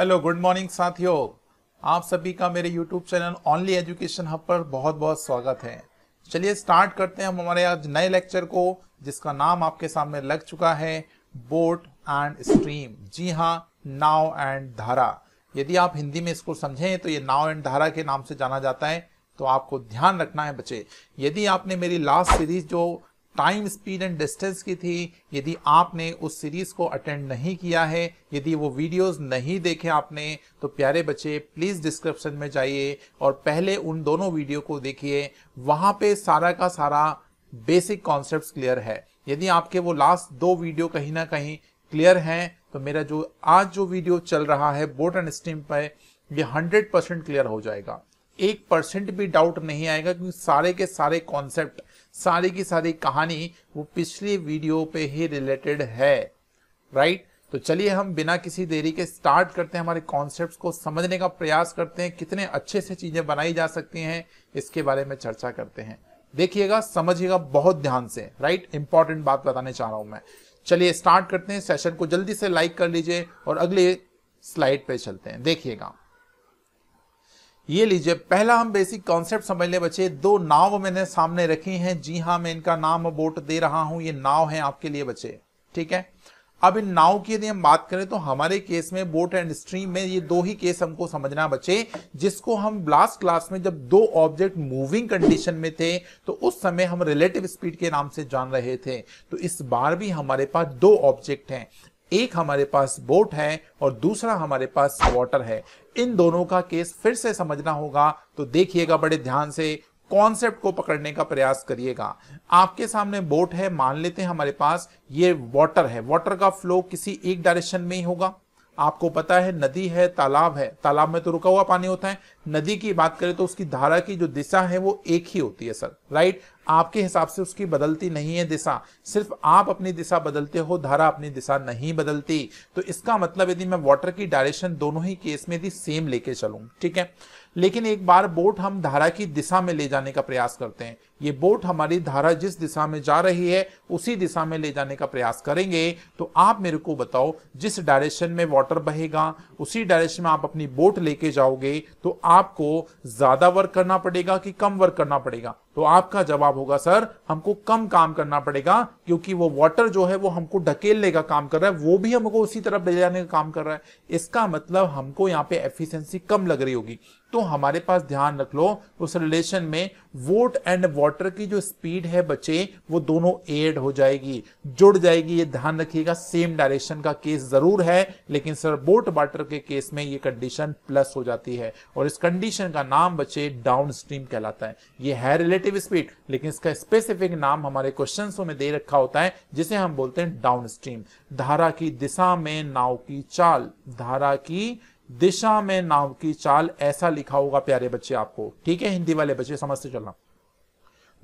Hello good morning साथियों आप सभी का मेरे YouTube channel only education hub पर बहुत बहुत स्वागत है चलिए स्टार्ट करते हैं हम हमारे आज नए लेक्चर को जिसका नाम आपके सामने लग चुका है बोट एंड स्ट्रीम जी हाँ नाव एंड धारा यदि आप हिंदी में इसको समझें तो ये नाव एंड धारा के नाम से जाना जाता है तो आपको ध्यान रखना है बच्चे यदि आपने मेरी लास्ट सीरीज जो टाइम स्पीड एंड डिस्टेंस की थी यदि आपने उस सीरीज को अटेंड नहीं किया है यदि वो वीडियोस नहीं देखे आपने तो प्यारे बच्चे प्लीज डिस्क्रिप्शन में जाइए और पहले उन दोनों वीडियो को देखिए वहां पे सारा का सारा बेसिक कॉन्सेप्ट क्लियर है यदि आपके वो लास्ट दो वीडियो कहीं ना कहीं क्लियर हैं तो मेरा जो आज जो वीडियो चल रहा है बोट एंड स्टीम पर ये हंड्रेड परसेंट क्लियर हो जाएगा एक परसेंट भी डाउट नहीं आएगा क्योंकि सारे के सारे कॉन्सेप्ट सारी की सारी कहानी वो पिछले वीडियो पे ही रिलेटेड है राइट right? तो चलिए हम बिना किसी देरी के स्टार्ट करते हैं हमारे कॉन्सेप्ट्स को समझने का प्रयास करते हैं कितने अच्छे से चीज़ें बनाई जा सकती हैं इसके बारे में चर्चा करते हैं देखिएगा समझिएगा बहुत ध्यान से राइट right? इंपॉर्टेंट बात बताने चाह रहा हूं मैं चलिए स्टार्ट करते हैं सेशन को जल्दी से लाइक कर लीजिए और अगले स्लाइड पे चलते हैं देखिएगा ये लीजिए पहला हम बेसिक कॉन्सेप्ट समझ ले बच्चे दो नाव मैंने सामने रखी हैं जी हाँ मैं इनका नाम बोट दे रहा हूं ये नाव है आपके लिए बच्चे ठीक है अब इन नाव की यदि हम बात करें तो हमारे केस में बोट एंड स्ट्रीम में ये दो ही केस हमको समझना बचे जिसको हम लास्ट क्लास में जब दो ऑब्जेक्ट मूविंग कंडीशन में थे तो उस समय हम रिलेटिव स्पीड के नाम से जान रहे थे तो इस बार भी हमारे पास दो ऑब्जेक्ट हैं एक हमारे पास बोट है और दूसरा हमारे पास वाटर है इन दोनों का केस फिर से समझना होगा तो देखिएगा बड़े ध्यान से कॉन्सेप्ट को पकड़ने का प्रयास करिएगा आपके सामने बोट है मान लेते हैं हमारे पास ये वाटर है वाटर का फ्लो किसी एक डायरेक्शन में ही होगा आपको पता है नदी है तालाब है तालाब में तो रुका हुआ पानी होता है नदी की बात करें तो उसकी धारा की जो दिशा है वो एक ही होती है सर राइट आपके हिसाब से उसकी बदलती नहीं है दिशा सिर्फ आप अपनी दिशा बदलते हो धारा अपनी दिशा नहीं बदलती तो इसका मतलब यदि मैं वाटर की डायरेक्शन दोनों ही केस में यदि सेम लेके चलूँ ठीक है लेकिन एक बार बोट हम धारा की दिशा में ले जाने का प्रयास करते हैं ये बोट हमारी धारा जिस दिशा में जा रही है उसी दिशा में ले जाने का प्रयास करेंगे तो आप मेरे को बताओ जिस डायरेक्शन में वाटर बहेगा उसी डायरेक्शन में आप अपनी बोट लेके जाओगे तो आपको ज्यादा वर्क करना पड़ेगा कि कम वर्क करना पड़ेगा तो आपका जवाब होगा सर हमको कम काम करना पड़ेगा क्योंकि वो वाटर जो है वो हमको ढकेलने का काम कर रहा है वो भी हमको उसी तरफ ले जाने का काम कर रहा है इसका मतलब हमको यहाँ पे एफिशिएंसी कम लग रही होगी तो हमारे पास ध्यान रख लो उस रिलेशन में वोट एंड वाटर की जो स्पीड है बचे वो दोनों एड हो जाएगी जुड़ जाएगी ये ध्यान रखिएगा सेम डायरेक्शन का केस जरूर है लेकिन सर बोट वाटर के केस में ये कंडीशन प्लस हो जाती है और इस कंडीशन का नाम बचे डाउन स्ट्रीम कहलाता है ये है रिलेटेड रिलेटिव स्पीड लेकिन इसका स्पेसिफिक नाम हमारे क्वेश्चन में दे रखा होता है जिसे हम बोलते हैं डाउन धारा की दिशा में नाव की चाल धारा की दिशा में नाव की चाल ऐसा लिखा होगा प्यारे बच्चे आपको ठीक है हिंदी वाले बच्चे समझते चलना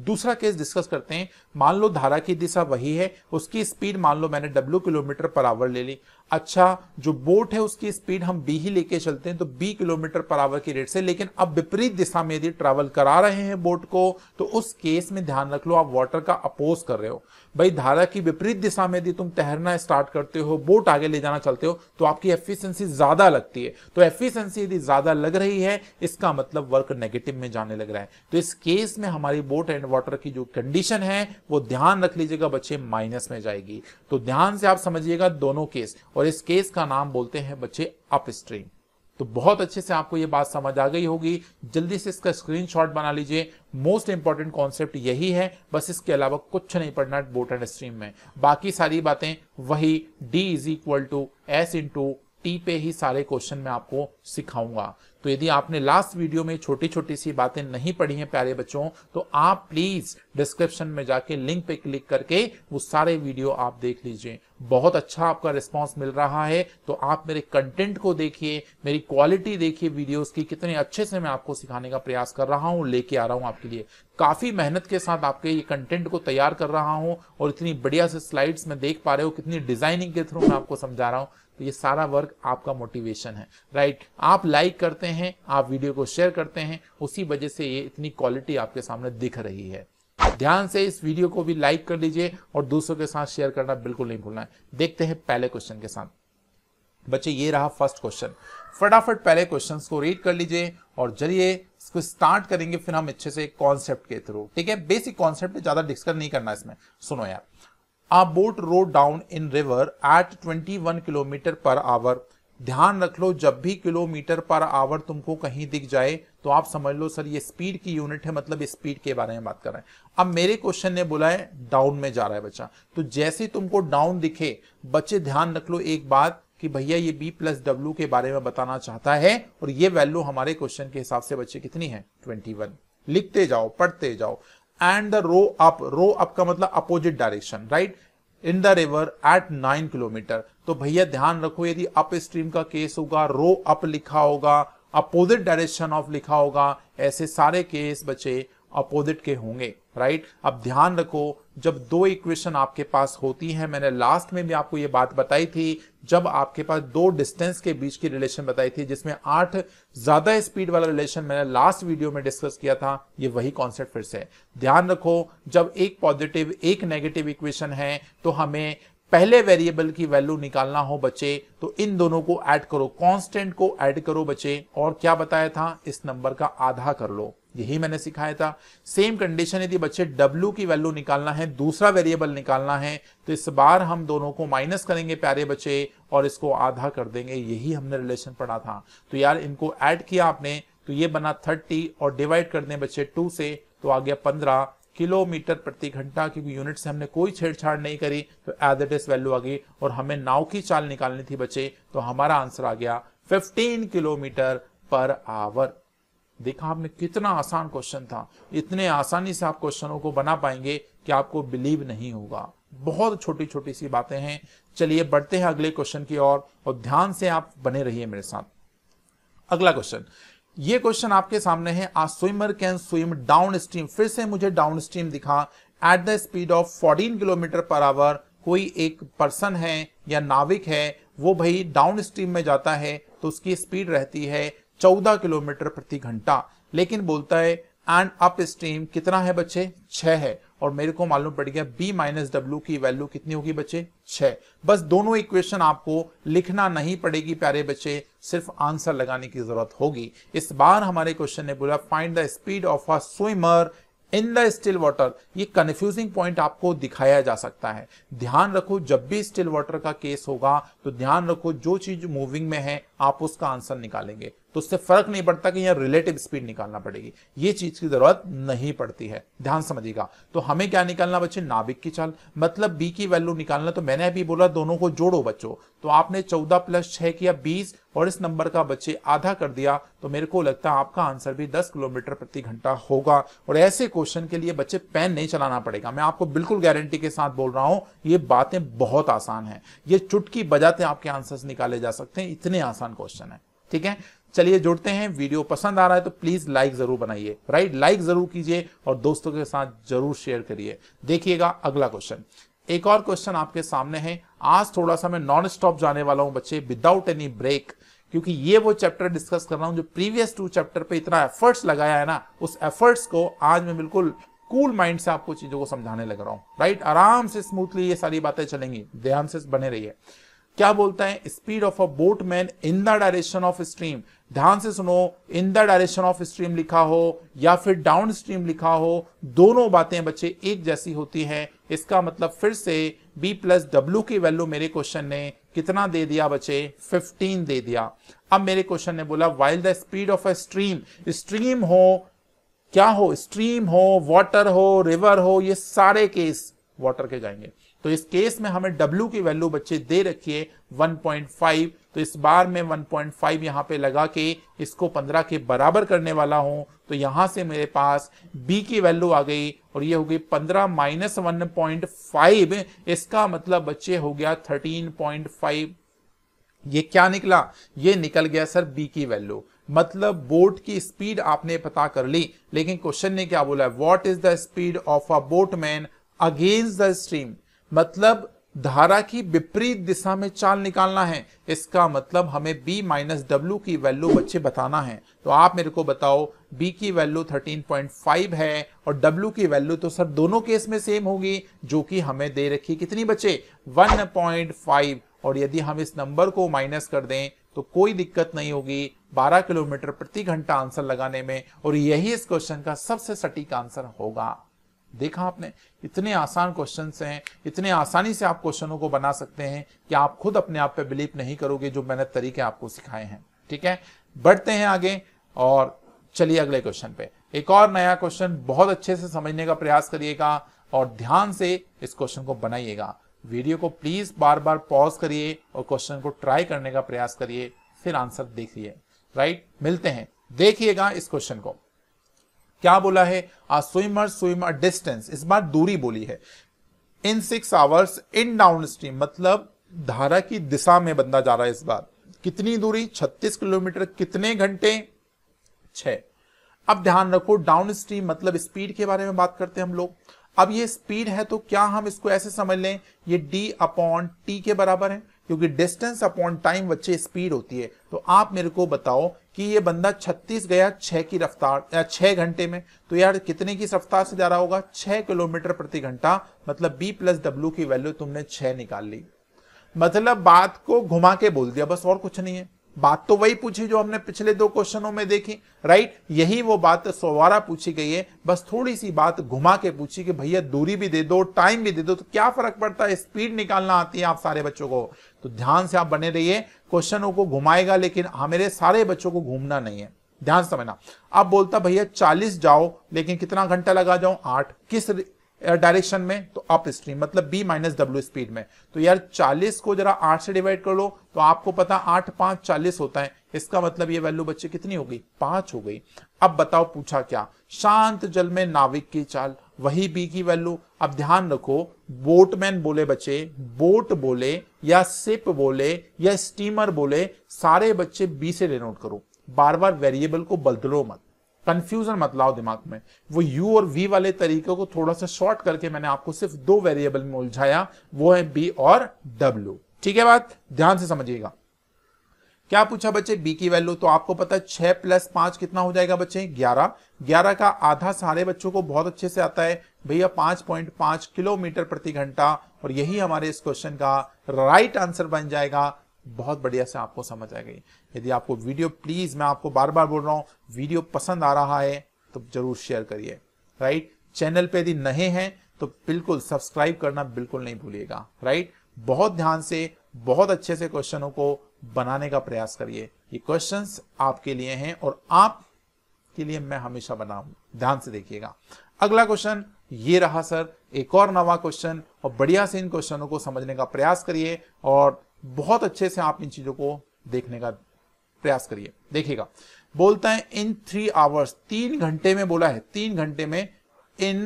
दूसरा केस डिस्कस करते हैं मान लो धारा की दिशा वही है उसकी स्पीड मान लो मैंने W किलोमीटर पर आवर ले ली अच्छा जो बोट है उसकी स्पीड हम बी ही लेके चलते हैं तो बी किलोमीटर पर आवर की रेट से लेकिन अब विपरीत दिशा में यदि ट्रैवल करा रहे हैं बोट को तो उस केस में ध्यान रख लो आप वाटर का अपोज कर रहे हो भाई धारा की विपरीत दिशा में यदि तुम तैरना स्टार्ट करते हो बोट आगे ले जाना चलते हो तो आपकी एफिशियंसी ज्यादा लगती है तो एफिशियंसी यदि ज्यादा लग रही है इसका मतलब वर्क नेगेटिव में जाने लग रहा है तो इस केस में हमारी बोट एंड वाटर की जो कंडीशन है वो ध्यान रख लीजिएगा बच्चे माइनस में जाएगी तो ध्यान से आप समझिएगा दोनों केस और इस केस का नाम बोलते हैं बच्चे अपस्ट्रीम तो बहुत अच्छे से आपको ये बात समझ आ गई होगी जल्दी से इसका स्क्रीनशॉट बना लीजिए मोस्ट इंपॉर्टेंट कॉन्सेप्ट यही है बस इसके अलावा कुछ नहीं पढ़ना बोट एंड स्ट्रीम में बाकी सारी बातें वही D is equal to S into T पे ही सारे क्वेश्चन में आपको सिखाऊंगा तो यदि आपने लास्ट वीडियो में छोटी छोटी सी बातें नहीं पढ़ी हैं प्यारे बच्चों तो आप प्लीज डिस्क्रिप्शन में जाके लिंक पे क्लिक करके वो सारे वीडियो आप देख लीजिए बहुत अच्छा आपका रिस्पांस मिल रहा है तो आप मेरे कंटेंट को देखिए मेरी क्वालिटी देखिए वीडियोस की कितने अच्छे से मैं आपको सिखाने का प्रयास कर रहा हूं लेके आ रहा हूं आपके लिए काफी मेहनत के साथ आपके ये कंटेंट को तैयार कर रहा हूं और इतनी बढ़िया से स्लाइड्स में देख पा रहे हो कितनी डिजाइनिंग के थ्रू मैं आपको समझा रहा हूं तो ये सारा वर्क आपका मोटिवेशन है राइट आप लाइक करते हैं आप वीडियो को शेयर करते हैं उसी वजह से ये इतनी क्वालिटी आपके सामने दिख रही है ध्यान से इस वीडियो को भी लाइक कर लीजिए और दूसरों के साथ शेयर करना बिल्कुल नहीं भूलना है देखते हैं पहले क्वेश्चन के साथ बच्चे ये रहा फर्स्ट क्वेश्चन फटाफट पहले क्वेश्चन को रीड कर लीजिए और जरिए इसको स्टार्ट करेंगे फिर हम अच्छे से कॉन्सेप्ट के थ्रू ठीक है बेसिक कॉन्सेप्ट ज्यादा डिस्कस नहीं करना इसमें सुनो यार a boat rowed down in river at one kilometre per hour ध्यान रख लो जब भी किलोमीटर पर आवर तुमको कहीं दिख जाए तो आप समझ लो सर ये स्पीड की यूनिट है मतलब स्पीड के बारे में बात कर रहे हैं अब मेरे क्वेश्चन ने बोला है डाउन में जा रहा है बच्चा तो जैसे तुमको डाउन दिखे बच्चे ध्यान रख लो एक बात कि भैया ये बी प्लस डब्ल्यू के बारे में बताना चाहता है और ये वैल्यू हमारे क्वेश्चन के हिसाब से बच्चे कितनी है ट्वेंटी लिखते जाओ पढ़ते जाओ and the row up row up का मतलब opposite direction right in the river at nine kilometre तो भैया ध्यान रखो यदि अप स्ट्रीम का केस होगा रो अप लिखा होगा अपोजिट डायरेक्शन ऑफ लिखा होगा ऐसे सारे केस बचे अपोजिट के होंगे राइट right? अब ध्यान रखो जब दो इक्वेशन आपके पास होती हैं मैंने लास्ट में भी आपको ये बात बताई थी जब आपके पास दो डिस्टेंस के बीच की रिलेशन बताई थी जिसमें आठ ज्यादा स्पीड वाला रिलेशन मैंने लास्ट वीडियो में डिस्कस किया था ये वही कॉन्सेप्ट फिर से ध्यान रखो जब एक पॉजिटिव एक नेगेटिव इक्वेशन है तो हमें पहले वेरिएबल की वैल्यू निकालना हो बच्चे तो इन दोनों को ऐड करो कांस्टेंट को ऐड करो बच्चे और क्या बताया था इस नंबर का आधा कर लो यही मैंने सिखाया था सेम कंडीशन यदि बच्चे W की वैल्यू निकालना है दूसरा वेरिएबल निकालना है तो इस बार हम दोनों को माइनस करेंगे प्यारे बच्चे और इसको आधा कर देंगे यही हमने रिलेशन पढ़ा था तो यार इनको ऐड किया आपने तो ये बना 30 और डिवाइड कर दें बच्चे 2 से तो आ गया 15 किलोमीटर प्रति घंटा क्योंकि यूनिट से हमने कोई छेड़छाड़ नहीं करी तो एज इट इज वैल्यू आ गई और हमें नाव की चाल निकालनी थी बचे तो हमारा आंसर आ गया 15 किलोमीटर पर आवर देखा आपने कितना आसान क्वेश्चन था इतने आसानी से आप क्वेश्चनों को बना पाएंगे कि आपको बिलीव नहीं होगा बहुत छोटी छोटी सी बातें हैं चलिए बढ़ते हैं अगले क्वेश्चन की ओर और, और ध्यान से आप बने रहिए मेरे साथ अगला क्वेश्चन ये क्वेश्चन आपके सामने है a swimmer can swim downstream फिर से मुझे डाउन स्ट्रीम दिखा at the speed of 14 kilometre per hour कोई एक पर्सन है या नाविक है वो भाई डाउन स्ट्रीम में जाता है तो उसकी स्पीड रहती है 14 किलोमीटर प्रति घंटा लेकिन बोलता है एंड अप स्ट्रीम कितना है बच्चे छह है और मेरे को मालूम पड़ गया b माइनस डब्ल्यू की वैल्यू कितनी होगी बच्चे छह बस दोनों इक्वेशन आपको लिखना नहीं पड़ेगी प्यारे बच्चे सिर्फ आंसर लगाने की जरूरत होगी इस बार हमारे क्वेश्चन ने बोला find the speed of a swimmer in the still water ये कंफ्यूजिंग पॉइंट आपको दिखाया जा सकता है ध्यान रखो जब भी स्टिल वाटर का केस होगा तो ध्यान रखो जो चीज मूविंग में है आप उसका आंसर निकालेंगे तो उससे फर्क नहीं पड़ता कि यहाँ रिलेटिव स्पीड निकालना पड़ेगी ये चीज की जरूरत नहीं पड़ती है ध्यान समझिएगा तो हमें क्या निकालना बच्चे नाभिक की चाल मतलब बी की वैल्यू निकालना तो मैंने अभी बोला दोनों को जोड़ो बच्चों तो आपने चौदह प्लस छह किया बीस और इस नंबर का बच्चे आधा कर दिया तो मेरे को लगता है आपका आंसर भी दस किलोमीटर प्रति घंटा होगा और ऐसे क्वेश्चन के लिए बच्चे पेन नहीं चलाना पड़ेगा मैं आपको बिल्कुल गारंटी के साथ बोल रहा हूं ये बातें बहुत आसान है ये चुटकी बजाते आपके आंसर निकाले जा सकते हैं इतने आसान क्वेश्चन है ठीक है चलिए जुड़ते हैं वीडियो पसंद आ रहा है तो प्लीज लाइक जरूर बनाइए राइट लाइक जरूर कीजिए और दोस्तों के साथ जरूर शेयर करिए देखिएगा अगला क्वेश्चन एक और क्वेश्चन आपके सामने है आज थोड़ा सा मैं नॉन स्टॉप जाने वाला हूं बच्चे विदाउट एनी ब्रेक क्योंकि ये वो चैप्टर डिस्कस कर रहा हूं जो प्रीवियस टू चैप्टर पे इतना एफर्ट्स लगाया है ना उस एफर्ट्स को आज मैं बिल्कुल कूल माइंड से आपको चीजों को समझाने लग रहा हूं राइट आराम से स्मूथली ये सारी बातें चलेंगी ध्यान से बने रहिए क्या बोलता है speed of a boatman in the direction of stream ध्यान से सुनो in the direction of stream लिखा हो या फिर डाउन स्ट्रीम लिखा हो दोनों बातें बच्चे एक जैसी होती हैं इसका मतलब फिर से b प्लस डब्ल्यू की वैल्यू मेरे क्वेश्चन ने कितना दे दिया बच्चे 15 दे दिया अब मेरे क्वेश्चन ने बोला while the speed of a stream stream हो क्या हो स्ट्रीम हो वॉटर हो रिवर हो ये सारे केस वॉटर के जाएंगे तो इस केस में हमें W की वैल्यू बच्चे दे है 1.5 तो इस बार मैं 1.5 यहाँ पे लगा के इसको 15 के बराबर करने वाला हूं तो यहां से मेरे पास B की वैल्यू आ गई और ये हो गई 15 माइनस वन इसका मतलब बच्चे हो गया 13.5 ये क्या निकला ये निकल गया सर B की वैल्यू मतलब बोट की स्पीड आपने पता कर ली लेकिन क्वेश्चन ने क्या बोला what is the speed of a boatman against the stream मतलब धारा की विपरीत दिशा में चाल निकालना है इसका मतलब हमें b माइनस डब्ल्यू की वैल्यू बच्चे बताना है तो आप मेरे को बताओ b की वैल्यू 13.5 है और w की वैल्यू तो सर दोनों केस में सेम होगी जो कि हमें दे रखी कितनी बचे 1.5 और यदि हम इस नंबर को माइनस कर दें तो कोई दिक्कत नहीं होगी 12 किलोमीटर प्रति घंटा आंसर लगाने में और यही इस क्वेश्चन का सबसे सटीक आंसर होगा देखा आपने इतने आसान क्वेश्चन हैं इतने आसानी से आप क्वेश्चनों को बना सकते हैं कि आप खुद अपने आप पे बिलीव नहीं करोगे जो मैंने तरीके आपको सिखाए हैं ठीक है बढ़ते हैं आगे और चलिए अगले क्वेश्चन पे एक और नया क्वेश्चन बहुत अच्छे से समझने का प्रयास करिएगा और ध्यान से इस क्वेश्चन को बनाइएगा वीडियो को प्लीज बार बार पॉज करिए और क्वेश्चन को ट्राई करने का प्रयास करिए फिर आंसर देखिए राइट मिलते हैं देखिएगा इस क्वेश्चन को क्या बोला है आ स्विमर स्विमर डिस्टेंस इस बार दूरी बोली है in six hours in down stream मतलब धारा की दिशा में बंदा जा रहा है इस बार कितनी दूरी 36 किलोमीटर कितने घंटे छ अब ध्यान रखो डाउन स्ट्रीम मतलब स्पीड के बारे में बात करते हैं हम लोग अब ये स्पीड है तो क्या हम इसको ऐसे समझ लें ये d अपॉन टी के बराबर है क्योंकि डिस्टेंस अपॉन टाइम बच्चे स्पीड होती है तो आप मेरे को बताओ कि ये बंदा 36 गया 6 की रफ्तार 6 घंटे में तो यार कितने की रफ्तार से जा रहा होगा 6 किलोमीटर प्रति घंटा मतलब b प्लस डब्ल्यू की वैल्यू तुमने 6 निकाल ली मतलब बात को घुमा के बोल दिया बस और कुछ नहीं है बात तो वही पूछी जो हमने पिछले दो क्वेश्चनों में देखी राइट यही वो बात सोवारा पूछी गई है बस थोड़ी सी बात घुमा के पूछी कि भैया दूरी भी दे दो टाइम भी दे दो तो क्या फर्क पड़ता है स्पीड निकालना आती है आप सारे बच्चों को तो ध्यान से आप बने रहिए क्वेश्चनों को घुमाएगा लेकिन हमारे हाँ, सारे बच्चों को घूमना नहीं है ध्यान समझना आप बोलता भैया चालीस जाओ लेकिन कितना घंटा लगा जाओ आठ किस डायरेक्शन में तो अप स्ट्रीम मतलब बी माइनस डब्ल्यू स्पीड में तो यार 40 को जरा 8 से डिवाइड कर लो तो आपको पता 8 पांच चालीस होता है इसका मतलब ये वैल्यू बच्चे कितनी हो गई पांच हो गई अब बताओ पूछा क्या शांत जल में नाविक की चाल वही बी की वैल्यू अब ध्यान रखो बोटमैन बोले बच्चे बोट बोले या सिप बोले या स्टीमर बोले सारे बच्चे बी से डिनोट करो बार बार वेरिएबल को बदलो मत कंफ्यूजन मत लाओ दिमाग में वो यू और वी वाले तरीके को थोड़ा सा शॉर्ट करके मैंने आपको सिर्फ दो वेरिएबल में उलझाया वो है बी और डब्ल्यू ठीक है बात ध्यान से समझिएगा क्या पूछा बच्चे बी की वैल्यू तो आपको पता है छह प्लस पांच कितना हो जाएगा बच्चे ग्यारह ग्यारह का आधा सारे बच्चों को बहुत अच्छे से आता है भैया पांच पॉइंट पांच किलोमीटर प्रति घंटा और यही हमारे इस क्वेश्चन का राइट आंसर बन जाएगा बहुत बढ़िया से आपको समझ आ गई यदि आपको वीडियो प्लीज़ मैं आपको बार बार बोल रहा हूँ वीडियो पसंद आ रहा है तो ज़रूर शेयर करिए राइट चैनल पे यदि नए हैं तो बिल्कुल सब्सक्राइब करना बिल्कुल नहीं भूलिएगा राइट बहुत ध्यान से बहुत अच्छे से क्वेश्चनों को बनाने का प्रयास करिए ये क्वेश्चंस आपके लिए हैं और आप के लिए मैं हमेशा बनाऊ ध्यान से देखिएगा अगला क्वेश्चन ये रहा सर एक और नवा क्वेश्चन और बढ़िया से इन क्वेश्चनों को समझने का प्रयास करिए और बहुत अच्छे से आप इन चीज़ों को देखने का प्रयास करिए देखिएगा बोलता है इन थ्री आवर्स तीन घंटे में बोला है तीन घंटे में in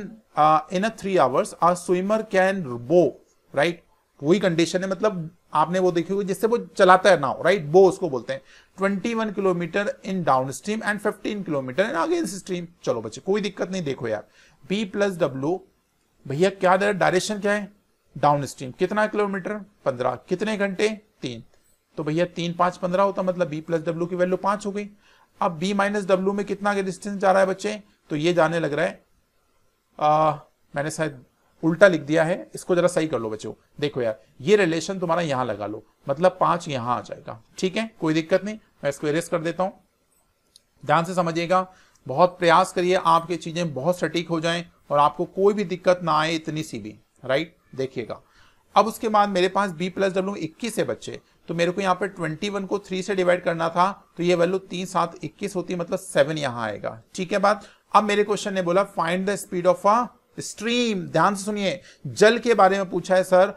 in a three hours a swimmer can row right वही कंडीशन है मतलब आपने वो देखी होगी जिससे वो चलाता है नाउ राइट बो उसको बोलते हैं 21 kilometre in down stream and 15 kilometre in against stream चलो बच्चे कोई दिक्कत नहीं देखो यार बी प्लस डब्ल्यू भैया क्या डायरेक्शन क्या है डाउन स्ट्रीम कितना किलोमीटर 15 कितने घंटे तीन तो भैया तीन पांच पंद्रह होता मतलब बी प्लस डब्ल्यू की वैल्यू पांच हो गई अब बी माइनस डब्ल्यू में कितना डिस्टेंस जा रहा है बच्चे तो ये जाने लग रहा है आ, मैंने शायद उल्टा लिख दिया है इसको जरा सही कर लो बच्चों देखो यार ये रिलेशन तुम्हारा यहां लगा लो मतलब पांच यहां आ जाएगा ठीक है कोई दिक्कत नहीं मैं इसको इरेज कर देता हूं ध्यान से समझिएगा बहुत प्रयास करिए आपकी चीजें बहुत सटीक हो जाएं और आपको कोई भी दिक्कत ना आए इतनी सी भी राइट देखिएगा अब उसके बाद मेरे पास बी प्लस डब्ल्यू इक्कीस है बच्चे तो मेरे को यहाँ पर 21 को 3 से डिवाइड करना था तो ये वैल्यू तीन सात इक्कीस होती है मतलब सेवन यहाँ आएगा ठीक है बात अब मेरे क्वेश्चन ने बोला find the speed of a stream ध्यान से सुनिए जल के बारे में पूछा है सर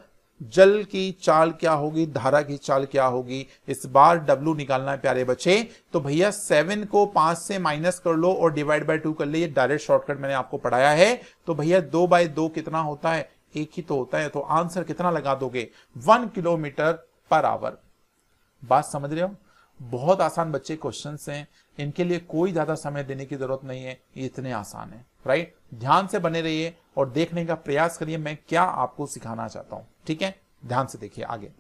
जल की चाल क्या होगी धारा की चाल क्या होगी इस बार W निकालना है प्यारे बच्चे तो भैया सेवन को पांच से माइनस कर लो और डिवाइड बाय टू कर ले ये डायरेक्ट शॉर्टकट मैंने आपको पढ़ाया है तो भैया दो बाय दो कितना होता है एक ही तो होता है तो आंसर कितना लगा दोगे वन किलोमीटर पर आवर बात समझ रहे हो बहुत आसान बच्चे क्वेश्चन हैं इनके लिए कोई ज्यादा समय देने की जरूरत नहीं है ये इतने आसान है राइट ध्यान से बने रहिए और देखने का प्रयास करिए मैं क्या आपको सिखाना चाहता हूं ठीक है ध्यान से देखिए आगे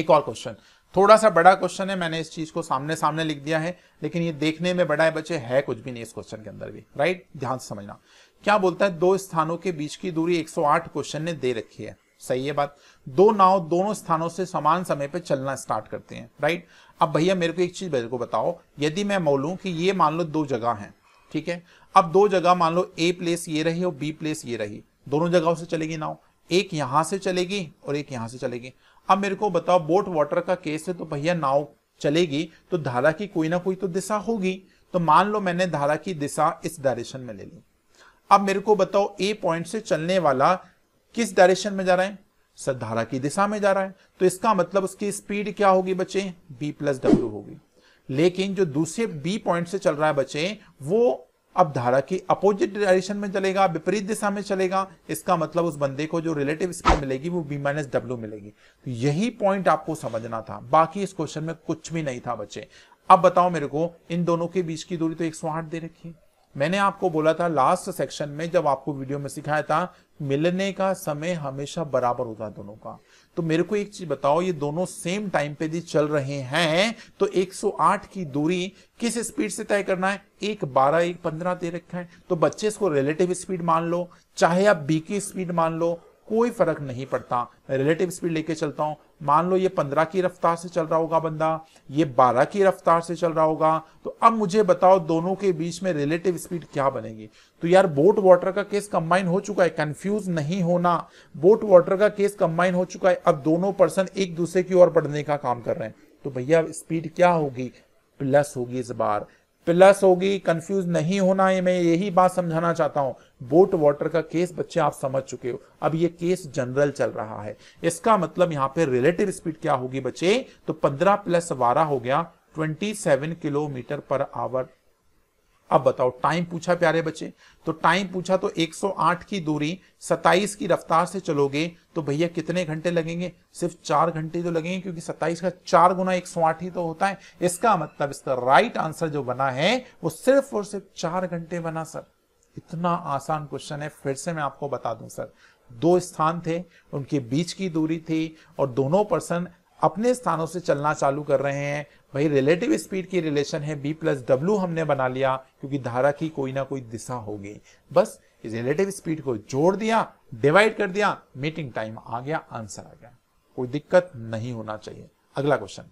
एक और क्वेश्चन थोड़ा सा बड़ा क्वेश्चन है मैंने इस चीज को सामने सामने लिख दिया है लेकिन ये देखने में बड़ा है बच्चे है कुछ भी नहीं इस क्वेश्चन के अंदर भी राइट ध्यान से समझना क्या बोलता है दो स्थानों के बीच की दूरी 108 क्वेश्चन ने दे रखी है सही है बात दो नाव दोनों स्थानों से समान समय पर चलना स्टार्ट करते हैं राइट अब भैया मेरे को एक चीज को बताओ यदि मैं बोलूँ कि ये मान लो दो जगह हैं ठीक है अब दो जगह मान लो ए प्लेस ये रही और बी प्लेस ये रही दोनों जगहों से चलेगी नाव एक यहाँ से चलेगी और एक यहाँ से चलेगी अब मेरे को बताओ बोट वाटर का केस है तो भैया नाव चलेगी तो धारा की कोई ना कोई तो दिशा होगी तो मान लो मैंने धारा की दिशा इस डायरेक्शन में ले ली अब मेरे को बताओ ए पॉइंट से चलने वाला किस डायरेक्शन में जा रहा है सदधारा की दिशा में जा रहा है तो इसका मतलब उसकी स्पीड क्या होगी बच्चे बी प्लस डब्ल्यू होगी लेकिन जो दूसरे बी पॉइंट से चल रहा है बच्चे वो अब धारा की अपोजिट डायरेक्शन में चलेगा विपरीत दिशा में चलेगा इसका मतलब उस बंदे को जो रिलेटिव स्पीड मिलेगी वो बी माइनस डब्ल्यू मिलेगी तो यही पॉइंट आपको समझना था बाकी इस क्वेश्चन में कुछ भी नहीं था बच्चे अब बताओ मेरे को इन दोनों के बीच की दूरी तो एक दे रखी है मैंने आपको बोला था लास्ट सेक्शन में जब आपको वीडियो में सिखाया था मिलने का समय हमेशा बराबर होता है दोनों का तो मेरे को एक चीज बताओ ये दोनों सेम टाइम पे यदि चल रहे हैं तो 108 की दूरी किस स्पीड से तय करना है एक बारह एक पंद्रह दे रखा है तो बच्चे इसको रिलेटिव स्पीड मान लो चाहे आप बी की स्पीड मान लो कोई फर्क नहीं पड़ता मैं रिलेटिव स्पीड लेके चलता हूं मान लो ये पंद्रह की रफ्तार से चल रहा होगा बंदा ये बारह की रफ्तार से चल रहा होगा तो अब मुझे बताओ दोनों के बीच में रिलेटिव स्पीड क्या बनेगी तो यार बोट वाटर का केस कंबाइन हो चुका है कंफ्यूज नहीं होना बोट वाटर का केस कंबाइन हो चुका है अब दोनों पर्सन एक दूसरे की ओर बढ़ने का काम कर रहे हैं तो भैया स्पीड क्या होगी प्लस होगी इस बार प्लस होगी कंफ्यूज नहीं होना है मैं यही बात समझाना चाहता हूं बोट वाटर का केस बच्चे आप समझ चुके हो अब ये केस जनरल चल रहा है इसका मतलब यहां पे रिलेटिव स्पीड क्या होगी बच्चे तो 15 प्लस 12 हो गया 27 किलोमीटर पर आवर अब बताओ टाइम पूछा प्यारे बच्चे तो टाइम पूछा तो 108 की दूरी 27 की रफ्तार से चलोगे तो भैया कितने घंटे लगेंगे सिर्फ चार घंटे तो लगेंगे क्योंकि 27 का चार गुना 108 ही तो होता है इसका मतलब इसका राइट आंसर जो बना है वो सिर्फ और सिर्फ चार घंटे बना सर इतना आसान क्वेश्चन है फिर से मैं आपको बता दू सर दो स्थान थे उनके बीच की दूरी थी और दोनों पर्सन अपने स्थानों से चलना चालू कर रहे हैं वही रिलेटिव स्पीड की रिलेशन है बी प्लस डब्ल्यू हमने बना लिया क्योंकि धारा की कोई ना कोई दिशा होगी बस रिलेटिव स्पीड को जोड़ दिया डिवाइड कर दिया मीटिंग टाइम आ गया आंसर आ गया कोई दिक्कत नहीं होना चाहिए अगला क्वेश्चन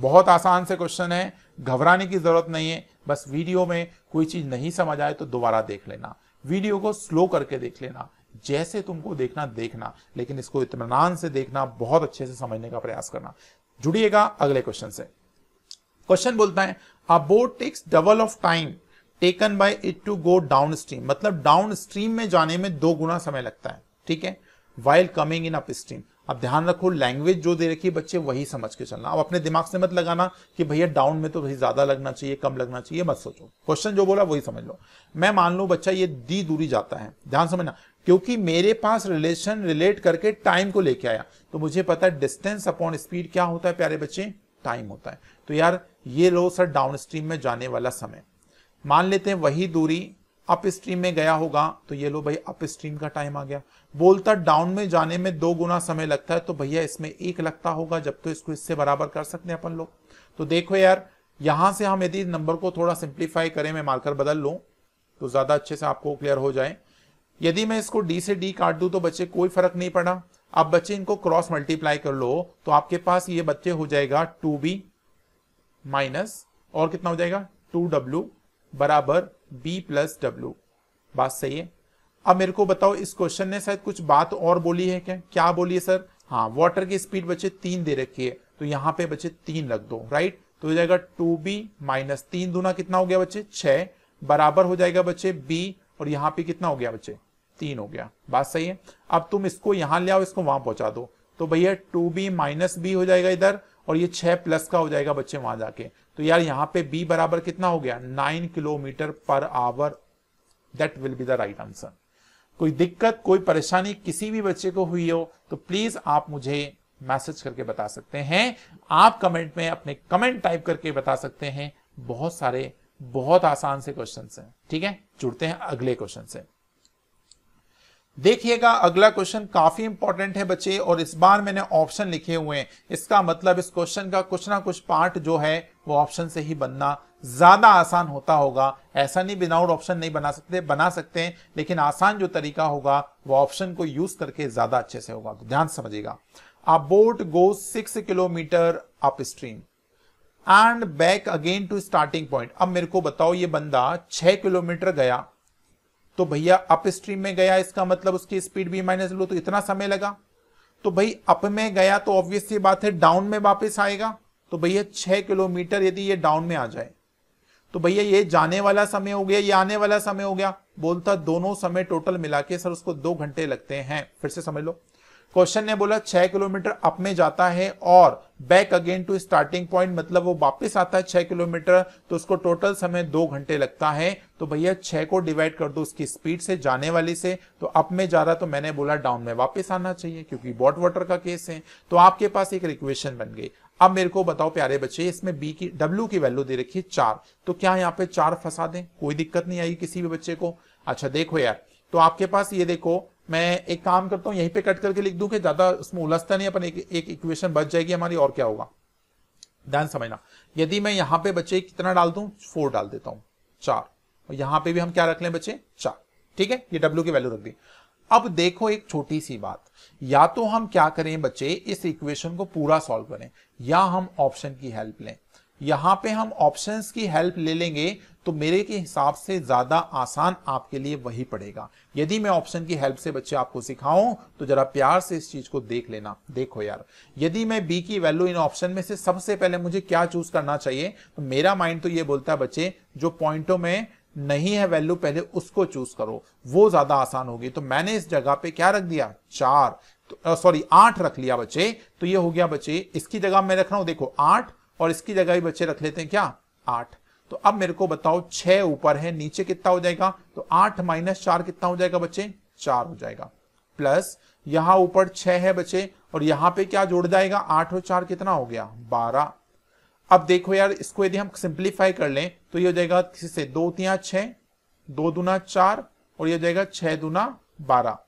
बहुत आसान से क्वेश्चन है घबराने की जरूरत नहीं है बस वीडियो में कोई चीज नहीं समझ आए तो दोबारा देख लेना वीडियो को स्लो करके देख लेना जैसे तुमको देखना देखना लेकिन इसको इतमान से देखना बहुत अच्छे से समझने का प्रयास करना जुड़िएगा अगले क्वेश्चन से क्वेश्चन बोलता है a boat takes double of time taken by it to go down stream मतलब डाउन स्ट्रीम में जाने में दो गुना समय लगता है ठीक है while coming in upstream अब ध्यान रखो लैंग्वेज जो दे रखी है बच्चे वही समझ के चलना अब अपने दिमाग से मत लगाना कि भैया डाउन में तो भाई ज्यादा लगना चाहिए कम लगना चाहिए मत सोचो क्वेश्चन जो बोला वही समझ लो मैं मान लू बच्चा ये दी दूरी जाता है ध्यान समझना क्योंकि मेरे पास रिलेशन रिलेट करके टाइम को लेके आया तो मुझे पता है डिस्टेंस अपॉन स्पीड क्या होता है प्यारे बच्चे टाइम होता है तो यार ये लो सर डाउन स्ट्रीम में जाने वाला समय मान लेते हैं वही दूरी अप स्ट्रीम में गया होगा तो ये लो भाई अप स्ट्रीम का टाइम आ गया बोलता डाउन में जाने में दो गुना समय लगता है तो भैया इसमें एक लगता होगा जब तो इसको इससे बराबर कर सकते हैं अपन लोग तो देखो यार यहां से हम यदि नंबर को थोड़ा सिंप्लीफाई करें मैं मार्कर बदल लू तो ज्यादा अच्छे से आपको क्लियर हो जाए यदि मैं इसको डी से डी काट दू तो बच्चे कोई फर्क नहीं पड़ा अब बच्चे इनको क्रॉस मल्टीप्लाई कर लो तो आपके पास ये बच्चे हो जाएगा टू बी माइनस और कितना हो जाएगा टू डब्ल्यू बराबर बी प्लस डब्ल्यू बात सही है अब मेरे को बताओ इस क्वेश्चन ने शायद कुछ बात और बोली है क्या क्या बोली है सर हाँ वाटर की स्पीड बच्चे तीन दे रखी है तो यहाँ पे बच्चे तीन लग दो राइट तो हो जाएगा टू बी माइनस तीन दूना कितना हो गया बच्चे छ बराबर हो जाएगा बच्चे बी और यहाँ पे कितना हो गया बच्चे तीन हो गया बात सही है अब तुम इसको यहां ले आओ इसको वहां पहुंचा दो तो भैया टू बी माइनस बी हो जाएगा इधर और ये छह प्लस का हो जाएगा बच्चे वहां जाके तो यार यहाँ पे बी बराबर कितना हो गया nine kilometre per hour that will be the right answer कोई दिक्कत कोई परेशानी किसी भी बच्चे को हुई हो तो प्लीज आप मुझे मैसेज करके बता सकते हैं आप कमेंट में अपने कमेंट टाइप करके बता सकते हैं बहुत सारे बहुत आसान से क्वेश्चन हैं ठीक है जुड़ते हैं अगले क्वेश्चन से देखिएगा अगला क्वेश्चन काफी इंपॉर्टेंट है बच्चे और इस बार मैंने ऑप्शन लिखे हुए हैं इसका मतलब इस क्वेश्चन का कुछ ना कुछ पार्ट जो है वो ऑप्शन से ही बनना ज्यादा आसान होता होगा ऐसा नहीं विदाउट ऑप्शन नहीं बना सकते बना सकते हैं लेकिन आसान जो तरीका होगा वो ऑप्शन को यूज करके ज्यादा अच्छे से होगा तो ध्यान समझिएगा a boat go six kilometre upstream and back again to starting point अब मेरे को बताओ ये बंदा छह किलोमीटर गया तो भैया अप स्ट्रीम में गया इसका मतलब उसकी स्पीड भी माइनस लो तो इतना समय लगा तो भाई अप में गया तो ऑब्वियस ये बात है डाउन में वापस आएगा तो भैया छह किलोमीटर यदि ये डाउन में आ जाए तो भैया ये जाने वाला समय हो गया ये आने वाला समय हो गया बोलता दोनों समय टोटल मिला के सर उसको दो घंटे लगते हैं फिर से समझ लो क्वेश्चन ने बोला छह किलोमीटर अप में जाता है और back again to starting point मतलब वो वापस आता है छह किलोमीटर तो उसको टोटल समय दो घंटे लगता है तो भैया छह को डिवाइड कर दो उसकी स्पीड से जाने वाली से तो अप में जा रहा तो मैंने बोला डाउन में वापस आना चाहिए क्योंकि बॉट वाटर का केस है तो आपके पास एक रिक्वेशन बन गई अब मेरे को बताओ प्यारे बच्चे इसमें बी की डब्ल्यू की वैल्यू दे रखी है चार तो क्या यहाँ पे चार फंसा दे कोई दिक्कत नहीं आएगी किसी भी बच्चे को अच्छा देखो यार तो आपके पास ये देखो मैं एक काम करता हूँ यहीं पे कट करके लिख दूं कि ज़्यादा उसमें उलझता नहीं अपन एक एक इक्वेशन बच जाएगी हमारी और क्या होगा ध्यान समझना यदि मैं यहाँ पे बच्चे कितना डाल दू फोर डाल देता हूं चार और यहाँ पे भी हम क्या रख लें बच्चे चार ठीक है ये डब्ल्यू की वैल्यू रख दी अब देखो एक छोटी सी बात या तो हम क्या करें बच्चे इस इक्वेशन को पूरा सॉल्व करें या हम ऑप्शन की हेल्प लें यहां पे हम ऑप्शंस की हेल्प ले लेंगे तो मेरे के हिसाब से ज्यादा आसान आपके लिए वही पड़ेगा यदि मैं ऑप्शन की हेल्प से बच्चे आपको सिखाऊं तो जरा प्यार से इस चीज को देख लेना देखो यार यदि मैं बी की वैल्यू इन ऑप्शन में से सबसे पहले मुझे क्या चूज करना चाहिए तो मेरा माइंड तो ये बोलता है बच्चे जो पॉइंटों में नहीं है वैल्यू पहले उसको चूज करो वो ज्यादा आसान होगी तो मैंने इस जगह पे क्या रख दिया चार सॉरी तो, आठ रख लिया बच्चे तो ये हो गया बच्चे इसकी जगह मैं रख रहा हूं देखो आठ और इसकी जगह भी बच्चे रख लेते हैं क्या आठ तो अब मेरे को बताओ छह ऊपर है नीचे कितना हो जाएगा तो आठ माइनस चार कितना हो जाएगा बच्चे चार हो जाएगा प्लस यहां ऊपर छह है बच्चे और यहां पे क्या जोड़ जाएगा आठ और चार कितना हो गया बारह अब देखो यार इसको यदि हम सिंप्लीफाई कर लें तो ये हो जाएगा से दो तिया छः दो दुना चार और ये हो जाएगा छह दुना बारह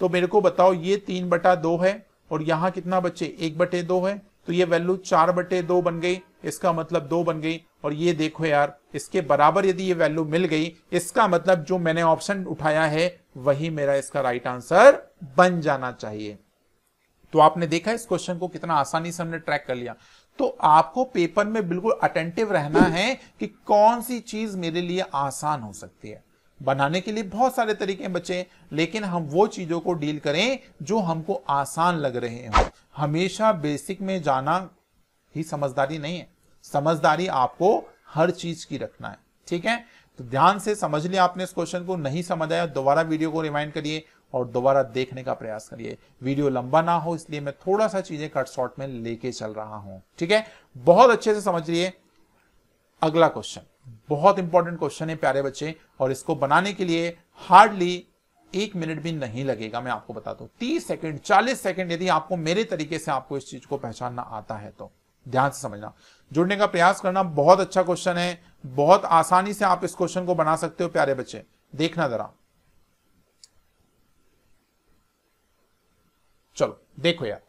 तो मेरे को बताओ ये तीन बटा दो है और यहां कितना बच्चे एक बटे दो है तो ये वैल्यू चार बटे दो बन गई इसका मतलब दो बन गई और ये देखो यार इसके बराबर यदि ये वैल्यू मिल गई इसका मतलब जो मैंने ऑप्शन उठाया है वही मेरा इसका राइट आंसर बन जाना चाहिए तो आपने देखा इस क्वेश्चन को कितना आसानी से हमने ट्रैक कर लिया तो आपको पेपर में बिल्कुल अटेंटिव रहना है कि कौन सी चीज मेरे लिए आसान हो सकती है बनाने के लिए बहुत सारे तरीके हैं बच्चे लेकिन हम वो चीज़ों को डील करें जो हमको आसान लग रहे हो हमेशा बेसिक में जाना ही समझदारी नहीं है समझदारी आपको हर चीज की रखना है ठीक है तो ध्यान से समझ लिया आपने इस क्वेश्चन को नहीं समझ आया तो दोबारा वीडियो को रिमाइंड करिए और दोबारा देखने का प्रयास करिए वीडियो लंबा ना हो इसलिए मैं थोड़ा सा चीजें कट शॉर्ट में लेके चल रहा हूं ठीक है बहुत अच्छे से समझ लिए अगला क्वेश्चन बहुत इंपॉर्टेंट क्वेश्चन है प्यारे बच्चे और इसको बनाने के लिए हार्डली एक मिनट भी नहीं लगेगा मैं आपको बता दूं तीस सेकंड चालीस सेकंड यदि आपको मेरे तरीके से आपको इस चीज को पहचानना आता है तो ध्यान से समझना जुड़ने का प्रयास करना बहुत अच्छा क्वेश्चन है बहुत आसानी से आप इस क्वेश्चन को बना सकते हो प्यारे बच्चे देखना जरा चलो देखो यार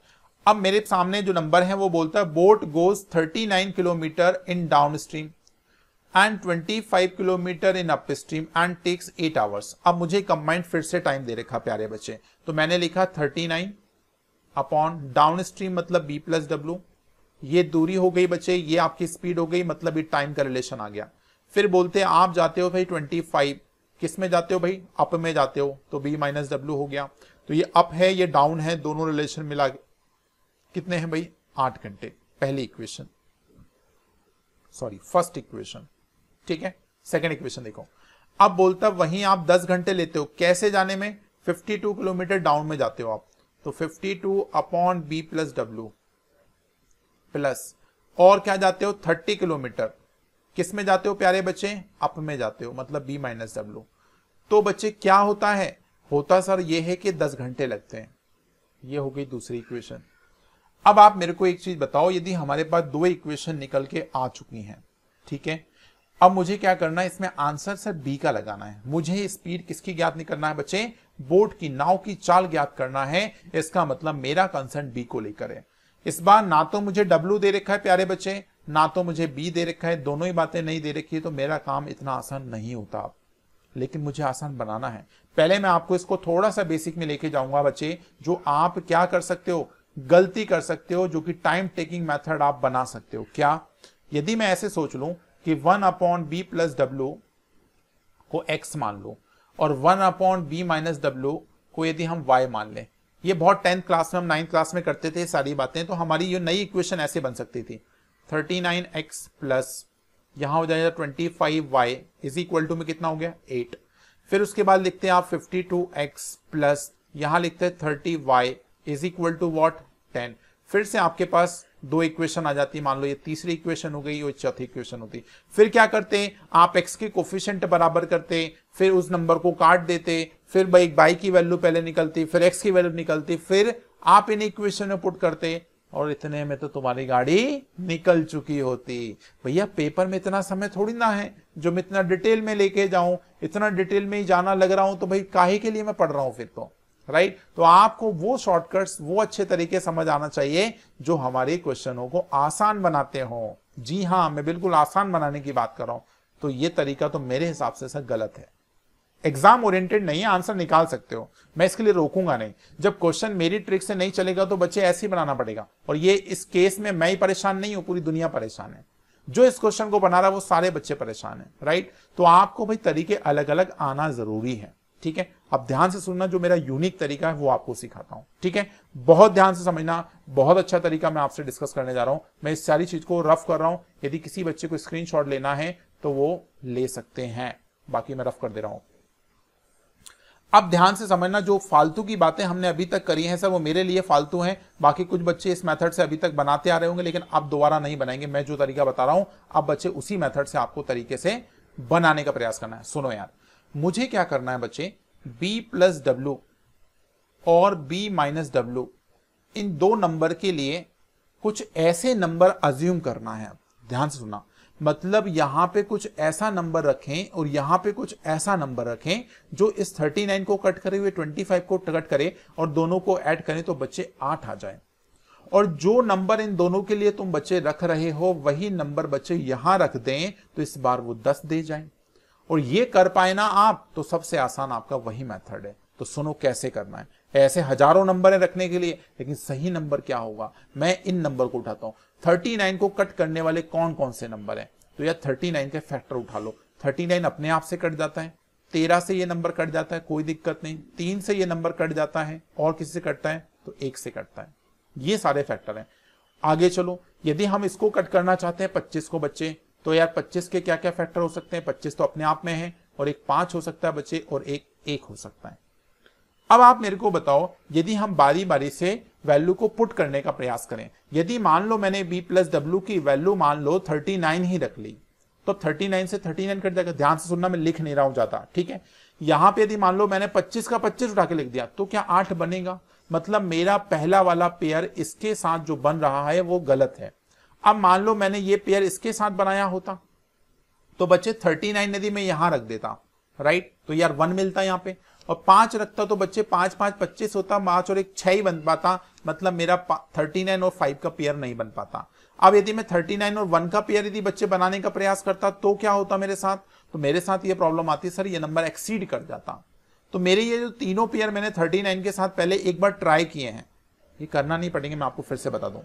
अब मेरे सामने जो नंबर है वो बोलता है boat goes 39 kilometre in down stream and 25 kilometre in upstream and takes 8 hours अब मुझे कंबाइंड फिर से टाइम दे रखा प्यारे बच्चे तो मैंने लिखा 39 अपॉन डाउन स्ट्रीम मतलब बी प्लस डब्ल्यू ये दूरी हो गई बच्चे ये आपकी स्पीड हो गई मतलब ये टाइम का रिलेशन आ गया फिर बोलते आप जाते हो भाई 25 किस में जाते हो भाई अप में जाते हो तो बी माइनस डब्ल्यू हो गया तो ये अप है ये डाउन है दोनों रिलेशन मिला कितने हैं भाई आठ घंटे पहली इक्वेशन सॉरी फर्स्ट इक्वेशन ठीक है सेकेंड इक्वेशन देखो अब बोलता वहीं आप 10 घंटे लेते हो कैसे जाने में 52 किलोमीटर डाउन में जाते हो आप तो 52 two upon B plus W plus और क्या जाते हो 30 किलोमीटर किस में जाते हो प्यारे बच्चे अप में जाते हो मतलब बी माइनस डब्ल्यू तो बच्चे क्या होता है होता सर ये है कि 10 घंटे लगते हैं ये हो गई दूसरी इक्वेशन अब आप मेरे को एक चीज बताओ यदि हमारे पास दो इक्वेशन निकल के आ चुकी हैं ठीक है अब मुझे क्या करना है इसमें आंसर सर बी का लगाना है मुझे स्पीड किसकी ज्ञात नहीं करना है बच्चे बोट की नाव की चाल ज्ञात करना है इसका मतलब मेरा कंसर्न बी को लेकर है इस बार ना तो मुझे डब्ल्यू दे रखा है प्यारे बच्चे ना तो मुझे बी दे रखा है दोनों ही बातें नहीं दे रखी है तो मेरा काम इतना आसान नहीं होता लेकिन मुझे आसान बनाना है पहले मैं आपको इसको थोड़ा सा बेसिक में लेके जाऊंगा बच्चे जो आप क्या कर सकते हो गलती कर सकते हो जो कि टाइम टेकिंग मेथड आप बना सकते हो क्या यदि मैं ऐसे सोच लूं कि one upon B plus W को एक्स मान लो और one upon B minus W को यदि हम वाई मान लें ये बहुत टेंथ क्लास में हम नाइन्थ क्लास में करते थे सारी बातें तो हमारी ये नई इक्वेशन ऐसे बन सकती थी थर्टी नाइन एक्स प्लस यहाँ हो जाएगा twenty five Y is equal to में कितना हो गया एट फिर उसके बाद लिखते हैं आप फिफ्टी टू एक्स प्लस यहाँ लिखते हैं thirty Y is equal to what ten फिर से आपके पास दो इक्वेशन आ जाती मान लो ये तीसरी इक्वेशन हो गई और चौथी इक्वेशन होती फिर क्या करते आप एक्स के कोफिशियंट बराबर करते फिर उस नंबर को काट देते फिर बाई बाई की वैल्यू पहले निकलती फिर एक्स की वैल्यू निकलती फिर आप इन इक्वेशन में पुट करते और इतने में तो तुम्हारी गाड़ी निकल चुकी होती भैया पेपर में इतना समय थोड़ी ना है जो मैं इतना डिटेल में लेके जाऊं इतना डिटेल में ही जाना लग रहा हूं तो भाई काहे के लिए मैं पढ़ रहा हूं फिर तो राइट तो आपको वो शॉर्टकट्स वो अच्छे तरीके समझ आना चाहिए जो हमारे क्वेश्चनों को आसान बनाते हो जी हाँ मैं बिल्कुल आसान बनाने की बात कर रहा हूं तो ये तरीका तो मेरे हिसाब से सर गलत है एग्जाम ओरिएंटेड नहीं है आंसर निकाल सकते हो मैं इसके लिए रोकूंगा नहीं जब क्वेश्चन मेरी ट्रिक से नहीं चलेगा तो बच्चे ऐसे ही बनाना पड़ेगा और ये इस केस में मैं ही परेशान नहीं हूं पूरी दुनिया परेशान है जो इस क्वेश्चन को बना रहा है वो सारे बच्चे परेशान है राइट तो आपको भाई तरीके अलग अलग आना जरूरी है ठीक है अब ध्यान से सुनना जो मेरा यूनिक तरीका है वो आपको सिखाता हूं ठीक है बहुत ध्यान से समझना बहुत अच्छा तरीका मैं आपसे डिस्कस करने जा रहा हूं मैं इस सारी चीज को रफ कर रहा हूं यदि किसी बच्चे को स्क्रीन लेना है तो वो ले सकते हैं बाकी मैं रफ कर दे रहा हूं अब ध्यान से समझना जो फालतू की बातें हमने अभी तक करी हैं सर वो मेरे लिए फालतू हैं बाकी कुछ बच्चे इस मेथड से अभी तक बनाते आ रहे होंगे लेकिन अब दोबारा नहीं बनाएंगे मैं जो तरीका बता रहा हूं अब बच्चे उसी मेथड से आपको तरीके से बनाने का प्रयास करना है सुनो यार मुझे क्या करना है बच्चे b प्लस डब्ल्यू और b माइनस डब्ल्यू इन दो नंबर के लिए कुछ ऐसे नंबर अज्यूम करना है ध्यान से सुना मतलब यहां पे कुछ ऐसा नंबर रखें और यहां पे कुछ ऐसा नंबर रखें जो इस 39 को कट करे हुए 25 को कट करे और दोनों को ऐड करें तो बच्चे आठ आ जाए और जो नंबर इन दोनों के लिए तुम बच्चे रख रहे हो वही नंबर बच्चे यहां रख दें तो इस बार वो दस दे जाए और ये कर पाए ना आप तो सबसे आसान आपका वही मेथड है तो सुनो कैसे करना है ऐसे हजारों नंबर है रखने के लिए लेकिन सही नंबर क्या होगा मैं इन नंबर को उठाता हूं नाइन को कट करने वाले कौन कौन से नंबर हैं तो यार नाइन के फैक्टर उठा लो नाइन अपने आप से कट जाता है तेरह से ये नंबर कट जाता है कोई दिक्कत नहीं तीन से ये नंबर कट जाता है और किसी से कटता है तो एक से कटता है ये सारे फैक्टर हैं आगे चलो यदि हम इसको कट करना चाहते हैं पच्चीस को बच्चे तो यार 25 के क्या क्या फैक्टर हो सकते हैं 25 तो अपने आप में है और एक पांच हो सकता है बच्चे और एक एक हो सकता है अब आप मेरे को बताओ यदि हम बारी बारी से वैल्यू को पुट करने का प्रयास करें यदि मान लो मैंने बी प्लस डब्ल्यू की वैल्यू मान लो 39 ही रख ली तो 39 से 39 कर देगा ध्यान से सुनना मैं लिख नहीं रहा हूं ज्यादा ठीक है यहां पे यदि मान लो मैंने पच्चीस का पच्चीस उठा के लिख दिया तो क्या आठ बनेगा मतलब मेरा पहला वाला पेयर इसके साथ जो बन रहा है वो गलत है अब मान लो मैंने ये पेयर इसके साथ बनाया होता तो बच्चे 39 यदि मैं यहां रख देता राइट तो यार वन मिलता यहां पे और पांच रखता तो बच्चे पांच पांच पच्चीस होता पांच और एक छह ही बन पाता मतलब मेरा थर्टी नाइन और फाइव का पेयर नहीं बन पाता अब यदि मैं थर्टी नाइन और वन का पेयर यदि बच्चे बनाने का प्रयास करता तो क्या होता मेरे साथ तो मेरे साथ ये प्रॉब्लम आती सर ये नंबर एक्सीड कर जाता तो मेरे ये जो तीनों पेयर मैंने थर्टी नाइन के साथ पहले एक बार ट्राई किए हैं ये करना नहीं पड़ेंगे मैं आपको फिर से बता दूं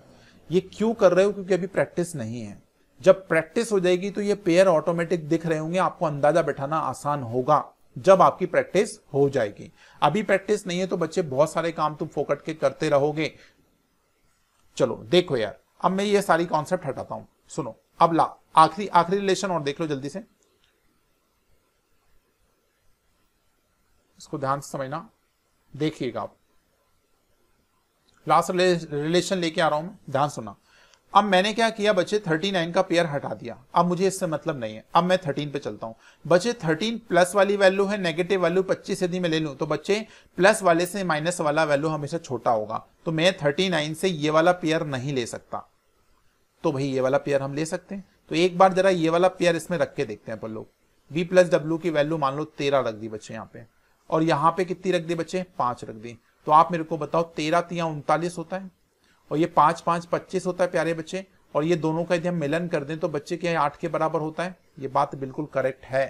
ये क्यों कर रहे हो क्योंकि अभी प्रैक्टिस नहीं है जब प्रैक्टिस हो जाएगी तो ये पेयर ऑटोमेटिक दिख रहे होंगे आपको अंदाजा बैठाना आसान होगा जब आपकी प्रैक्टिस हो जाएगी अभी प्रैक्टिस नहीं है तो बच्चे बहुत सारे काम तुम फोकट के करते रहोगे चलो देखो यार अब मैं ये सारी कॉन्सेप्ट हटाता हूं सुनो अब ला आखिरी आखिरी रिलेशन और देख लो जल्दी से इसको ध्यान से समझना देखिएगा आप लास्ट रिलेशन लेके आ रहा हूं मैं ध्यान सुना अब मैंने क्या किया बच्चे 39 का पेयर हटा दिया अब मुझे इससे मतलब नहीं है अब मैं 13 पे चलता हूं बच्चे 13 प्लस वाली वैल्यू है नेगेटिव वैल्यू 25 यदि मैं ले लूं तो बच्चे प्लस वाले से माइनस वाला वैल्यू हमेशा छोटा होगा तो मैं 39 से ये वाला पेयर नहीं ले सकता तो भाई ये वाला पेयर हम ले सकते हैं तो एक बार जरा ये वाला पेयर इसमें रख के देखते हैं अपन लोग बी प्लस डब्ल्यू की वैल्यू मान लो तेरह रख दी बच्चे यहाँ पे और यहाँ पे कितनी रख दी बच्चे पांच रख दी तो आप मेरे को बताओ तेरह तिया उनतालीस होता है और ये पांच पांच पच्चीस होता है प्यारे बच्चे और ये दोनों का यदि हम मिलन कर दें तो बच्चे के आठ के बराबर होता है ये बात बिल्कुल करेक्ट है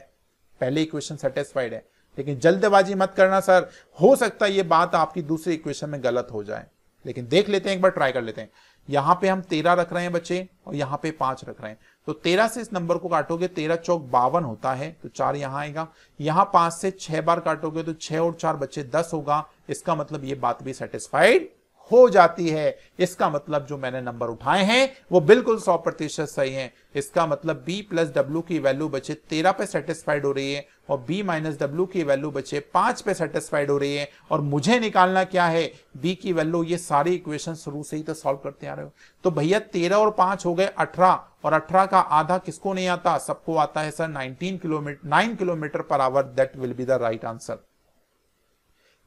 पहले इक्वेशन सेटिस्फाइड है लेकिन जल्दबाजी मत करना सर हो सकता है ये बात आपकी दूसरी इक्वेशन में गलत हो जाए लेकिन देख लेते हैं एक बार ट्राई कर लेते हैं यहां पे हम तेरह रख रहे हैं बच्चे और यहाँ पे पांच रख रहे हैं तो तेरह से इस नंबर को काटोगे तेरह चौक बावन होता है तो चार यहां आएगा यहां पांच से छह बार काटोगे तो छह और चार बच्चे दस होगा इसका मतलब ये बात भी सेटिस्फाइड हो जाती है इसका मतलब जो मैंने नंबर उठाए हैं वो बिल्कुल सौ प्रतिशत सही है इसका मतलब b प्लस डब्ल्यू की वैल्यू बचे तेरह पे सेटिस्फाइड हो रही है और b माइनस डब्ल्यू की वैल्यू बचे पांच पे सेटिस्फाइड हो रही है और मुझे निकालना क्या है b की वैल्यू ये सारी इक्वेशन शुरू से ही तो सॉल्व करते आ रहे हो तो भैया तेरह और पांच हो गए अठारह और अठारह का आधा किसको नहीं आता सबको आता है sir nineteen kilometre nine kilometre per hour that will be the right answer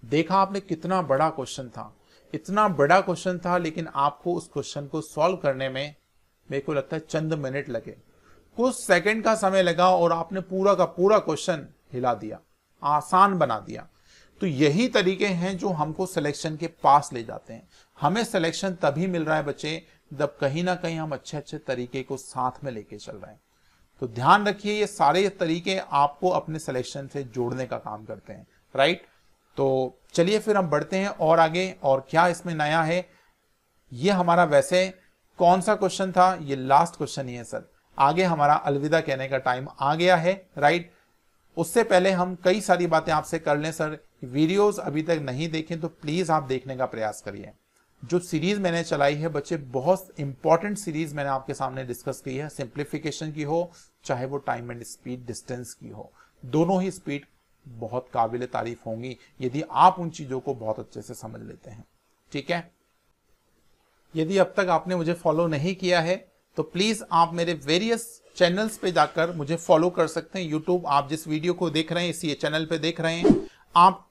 देखा आपने कितना बड़ा क्वेश्चन था इतना बड़ा क्वेश्चन था लेकिन आपको उस क्वेश्चन को सॉल्व करने में मेरे को लगता है चंद मिनट लगे कुछ सेकंड का समय लगा और आपने पूरा का पूरा क्वेश्चन हिला दिया आसान बना दिया तो यही तरीके हैं जो हमको सिलेक्शन के पास ले जाते हैं हमें सिलेक्शन तभी मिल रहा है बच्चे जब कहीं ना कहीं हम अच्छे अच्छे तरीके को साथ में लेके चल रहे हैं तो ध्यान रखिए ये सारे तरीके आपको अपने सिलेक्शन से जोड़ने का काम करते हैं राइट तो चलिए फिर हम बढ़ते हैं और आगे और क्या इसमें नया है ये हमारा वैसे कौन सा क्वेश्चन था ये लास्ट क्वेश्चन ही है सर आगे हमारा अलविदा कहने का टाइम आ गया है राइट उससे पहले हम कई सारी बातें आपसे कर लें सर वीडियोस अभी तक नहीं देखें तो प्लीज़ आप देखने का प्रयास करिए जो सीरीज़ मैंने चलाई है बच्चे बहुत इंपॉर्टेंट सीरीज़ मैंने आपके सामने डिस्कस की है सिंप्लीफिकेशन की हो चाहे वो टाइम एंड स्पीड डिस्टेंस की हो दोनों ही स्पीड बहुत काबिल तारीफ होंगी यदि आप उन चीज़ों को बहुत अच्छे से समझ लेते हैं ठीक है यदि अब तक आपने मुझे फॉलो नहीं किया है तो प्लीज़ आप मेरे वेरियस चैनल्स पे जाकर मुझे फॉलो कर सकते हैं यूट्यूब आप जिस वीडियो को देख रहे हैं इसी चैनल पे देख रहे हैं आप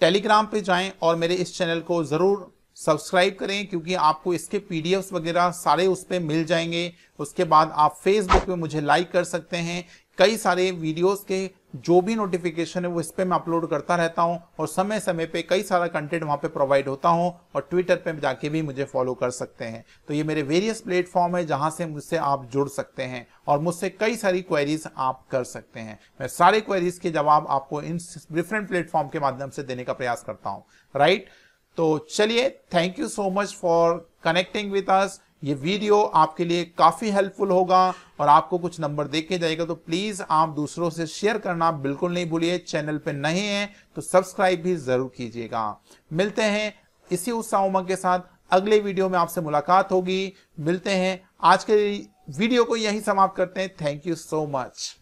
टेलीग्राम पे जाएं और मेरे इस चैनल को ज़रूर सब्सक्राइब करें क्योंकि आपको इसके पीडीएफ्स वगैरह सारे उस पर मिल जाएंगे उसके बाद आप फेसबुक पे मुझे लाइक कर सकते हैं कई सारे वीडियोस के जो भी नोटिफिकेशन है वो इस पर मैं अपलोड करता रहता हूँ और समय समय पे कई सारा कंटेंट वहाँ पे प्रोवाइड होता हूँ और ट्विटर पे जाके भी मुझे फॉलो कर सकते हैं तो ये मेरे वेरियस प्लेटफॉर्म है जहाँ से मुझसे आप जुड़ सकते हैं और मुझसे कई सारी क्वेरीज आप कर सकते हैं मैं सारे क्वेरीज के जवाब आपको इन डिफरेंट प्लेटफॉर्म के माध्यम से देने का प्रयास करता हूँ राइट तो चलिए thank you so much for connecting with us ये वीडियो आपके लिए काफ़ी हेल्पफुल होगा और आपको कुछ नंबर देके जाएगा तो प्लीज़ आप दूसरों से शेयर करना बिल्कुल नहीं भूलिए चैनल पे नहीं है तो सब्सक्राइब भी ज़रूर कीजिएगा मिलते हैं इसी उत्साह उमंग के साथ अगले वीडियो में आपसे मुलाकात होगी मिलते हैं आज के वीडियो को यही समाप्त करते हैं थैंक यू सो मच